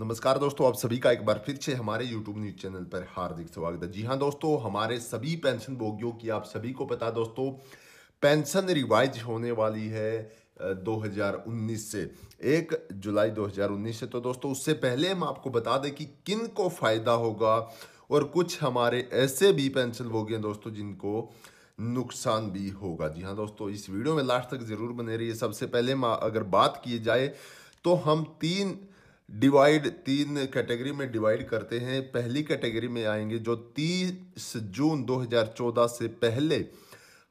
नमस्कार दोस्तों आप सभी का एक बार फिर से हमारे YouTube न्यूज चैनल पर हार्दिक स्वागत है जी हाँ दोस्तों हमारे सभी पेंशन भोगियों की आप सभी को पता दोस्तों पेंशन रिवाइज होने वाली है 2019 से एक जुलाई 2019 से तो दोस्तों उससे पहले हम आपको बता दें कि किन को फायदा होगा और कुछ हमारे ऐसे भी पेंशन भोगी हैं दोस्तों जिनको नुकसान भी होगा जी हाँ दोस्तों इस वीडियो में लास्ट तक ज़रूर बने रही सबसे पहले अगर बात की जाए तो हम तीन डिवाइड तीन कैटेगरी में डिवाइड करते हैं पहली कैटेगरी में आएंगे जो 30 जून 2014 से पहले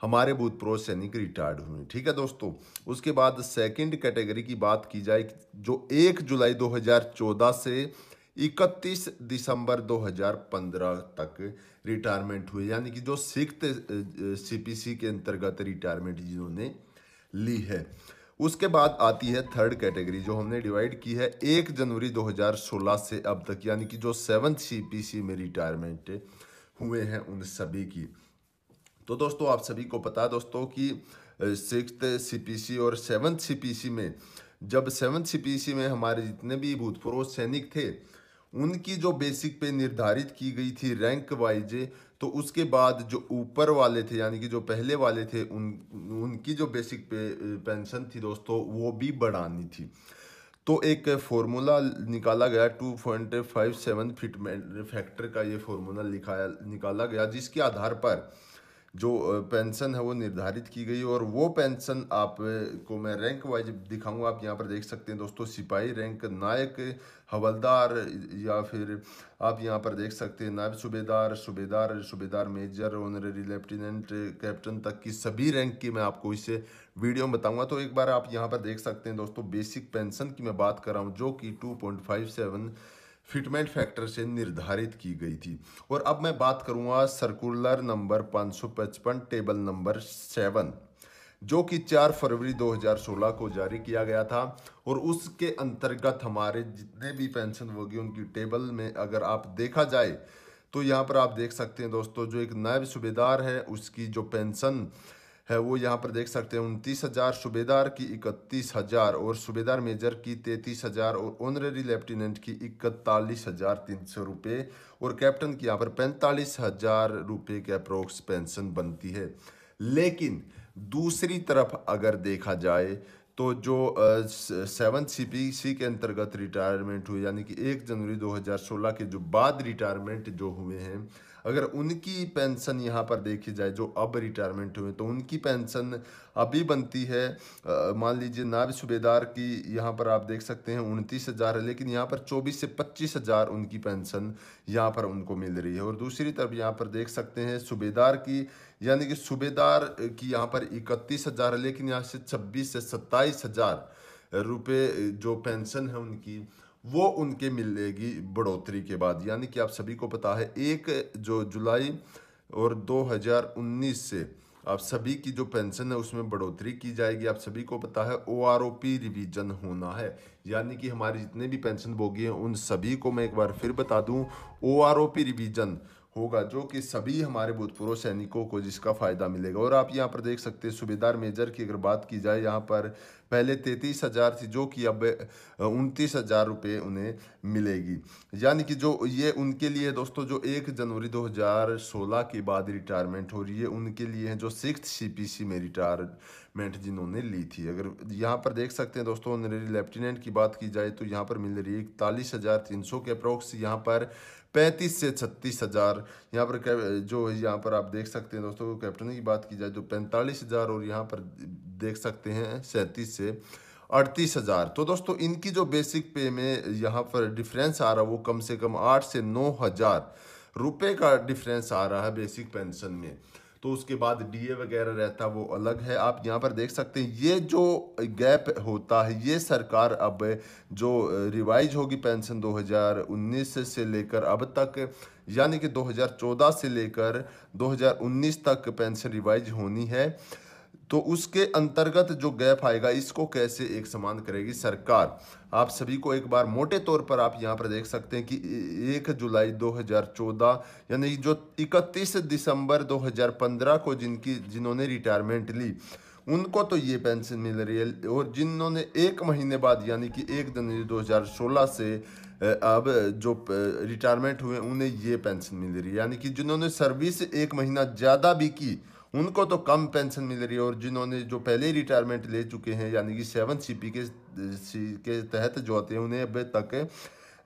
हमारे भूतपूर्व सैनिक रिटायर्ड हुए ठीक है दोस्तों उसके बाद सेकंड कैटेगरी की बात की जाए जो 1 जुलाई 2014 से 31 दिसंबर 2015 तक रिटायरमेंट हुए यानी कि जो सिक्स सीपीसी के अंतर्गत रिटायरमेंट जिन्होंने ली है उसके बाद आती है थर्ड कैटेगरी जो हमने डिवाइड की है एक जनवरी 2016 से अब तक यानी कि जो सेवन्थ सीपीसी में रिटायरमेंट हुए हैं उन सभी की तो दोस्तों आप सभी को पता है दोस्तों कि सिक्स सीपीसी और सेवन्थ सीपीसी में जब सेवन्थ सीपीसी में हमारे जितने भी भूतपूर्व सैनिक थे उनकी जो बेसिक पे निर्धारित की गई थी रैंक वाइज तो उसके बाद जो ऊपर वाले थे यानी कि जो पहले वाले थे उन उनकी जो बेसिक पे पेंशन थी दोस्तों वो भी बढ़ानी थी तो एक फॉर्मूला निकाला गया two point five seven fitment factor का ये फॉर्मूला लिखाया निकाला गया जिसके आधार पर जो पेंशन है वो निर्धारित की गई और वो पेंशन आप को मैं रैंक वाइज दिखाऊंगा आप यहाँ पर देख सकते हैं दोस्तों सिपाही रैंक नायक हवलदार या फिर आप यहाँ पर देख सकते हैं नायब सूबेदार सूबेदार सूबेदार मेजर ऑनरेरी लेफ्टिनेंट कैप्टन तक की सभी रैंक की मैं आपको इसे वीडियो में बताऊँगा तो एक बार आप यहाँ पर देख सकते हैं दोस्तों बेसिक पेंशन की मैं बात कर रहा हूँ जो कि two point five seven fitment factor से निर्धारित की गई थी और अब मैं बात करूंगा circular number 555 table number seven जो कि 4 फरवरी 2016 को जारी किया गया था और उसके अंतर्गत हमारे जितने भी पेंशन होगी उनकी टेबल में अगर आप देखा जाए तो यहाँ पर आप देख सकते हैं दोस्तों जो एक नायब सूबेदार है उसकी जो पेंशन है वो यहाँ पर देख सकते हैं उनतीस हज़ार सूबेदार की इकतीस हज़ार और सूबेदार मेजर की तैंतीस हज़ार और ऑनरेरी लेफ्टिनेंट की इकतालीस हज़ार तीन सौ रुपये और कैप्टन की यहाँ पर पैंतालीस हज़ार रुपये के अप्रोक्स पेंशन बनती है लेकिन दूसरी तरफ अगर देखा जाए तो जो सेवन सी के अंतर्गत रिटायरमेंट हुए यानी कि एक जनवरी 2016 के जो बाद रिटायरमेंट जो हुए हैं अगर उनकी पेंशन यहाँ पर देखी जाए जो अब रिटायरमेंट हुए तो उनकी पेंशन अभी बनती है मान लीजिए नाब सूबेदार की यहाँ पर आप देख सकते हैं उनतीस हज़ार है लेकिन यहाँ पर चौबीस से पच्चीस हज़ार उनकी पेंशन यहाँ पर उनको मिल रही है और दूसरी तरफ यहाँ पर देख सकते हैं सूबेदार की यानी कि सूबेदार की यहाँ पर इकतीस हज़ार है लेकिन यहाँ से छब्बीस से सत्ताईस हज़ार रुपये जो पेंशन है उनकी वो उनके मिलेगी बढ़ोतरी के बाद यानी कि आप सभी को पता है एक जो जुलाई और 2019 से आप सभी की जो पेंशन है उसमें बढ़ोतरी की जाएगी आप सभी को पता है O R O P revision होना है यानी कि हमारे जितने भी पेंशन भोगी हैं उन सभी को मैं एक बार फिर बता दूं O R O P revision होगा जो कि सभी हमारे भूतपूर्व सैनिकों को जिसका फ़ायदा मिलेगा और आप यहाँ पर देख सकते हैं सूबेदार मेजर की अगर बात की जाए यहाँ पर पहले तैतीस हज़ार थी जो कि अब उनतीस हज़ार रुपये उन्हें मिलेगी यानी कि जो ये उनके लिए दोस्तों जो एक जनवरी 2016 के बाद रिटायरमेंट हो रही है उनके लिए हैं जो सिक्स सी में रिटायर मेंट जिन्होंने ली थी अगर यहाँ पर देख सकते हैं दोस्तों ऑनरेरी लेफ्टिनेंट की बात की जाए तो यहाँ पर मिल रही है इकतालीस हज़ार तीन सौ के अप्रोक्स यहाँ पर पैंतीस से छत्तीस हज़ार यहाँ पर जो यहाँ पर आप देख सकते हैं दोस्तों कैप्टन की बात की जाए तो पैंतालीस हज़ार और यहाँ पर देख सकते हैं सैंतीस से अड़तीस हज़ार तो दोस्तों इनकी जो बेसिक पे में यहाँ पर डिफरेंस आ रहा है वो कम से कम आठ से नौ हज़ार रुपये का डिफरेंस आ रहा है बेसिक पेंशन में तो उसके बाद डीए वगैरह रहता वो अलग है आप यहाँ पर देख सकते हैं ये जो गैप होता है ये सरकार अब जो रिवाइज होगी पेंशन 2019 से लेकर अब तक यानी कि 2014 से लेकर 2019 तक पेंशन रिवाइज होनी है तो उसके अंतर्गत जो गैप आएगा इसको कैसे एक समान करेगी सरकार आप सभी को एक बार मोटे तौर पर आप यहाँ पर देख सकते हैं कि एक जुलाई 2014 यानी जो 31 दिसंबर 2015 को जिनकी जिन्होंने रिटायरमेंट ली उनको तो ये पेंशन मिल रही है और जिन्होंने एक महीने बाद यानी कि एक जनवरी 2016 से अब जो रिटायरमेंट हुए उन्हें ये पेंशन मिल रही है यानी कि जिन्होंने सर्विस एक महीना ज़्यादा भी की उनको तो कम पेंशन मिल रही है और जिन्होंने जो पहले रिटायरमेंट ले चुके हैं यानी कि सेवन सी के सी के तहत जो आते हैं उन्हें अब तक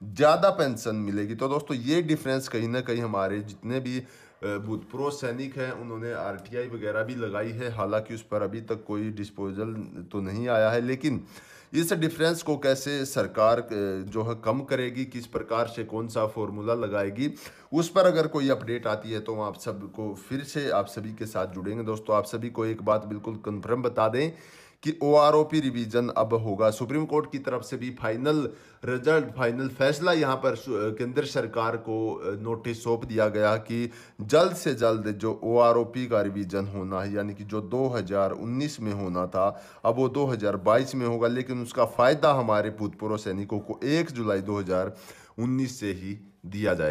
ज़्यादा पेंशन मिलेगी तो दोस्तों ये डिफरेंस कहीं ना कहीं हमारे जितने भी भूतपूर्व सैनिक हैं उन्होंने आरटीआई वगैरह भी लगाई है हालांकि उस पर अभी तक कोई डिस्पोजल तो नहीं आया है लेकिन इस डिफरेंस को कैसे सरकार जो है कम करेगी किस प्रकार से कौन सा फॉर्मूला लगाएगी उस पर अगर कोई अपडेट आती है तो हम आप सबको फिर से आप सभी के साथ जुड़ेंगे दोस्तों आप सभी को एक बात बिल्कुल कन्फर्म बता दें कि ओआरओपी रिवीजन अब होगा सुप्रीम कोर्ट की तरफ से भी फाइनल रिजल्ट फाइनल फैसला यहाँ पर केंद्र सरकार को नोटिस सौंप दिया गया कि जल्द से जल्द जो ओआरओपी का रिवीजन होना है यानी कि जो 2019 में होना था अब वो 2022 में होगा लेकिन उसका फ़ायदा हमारे भूतपूर्व सैनिकों को एक जुलाई उन्नीस से ही दिया जाए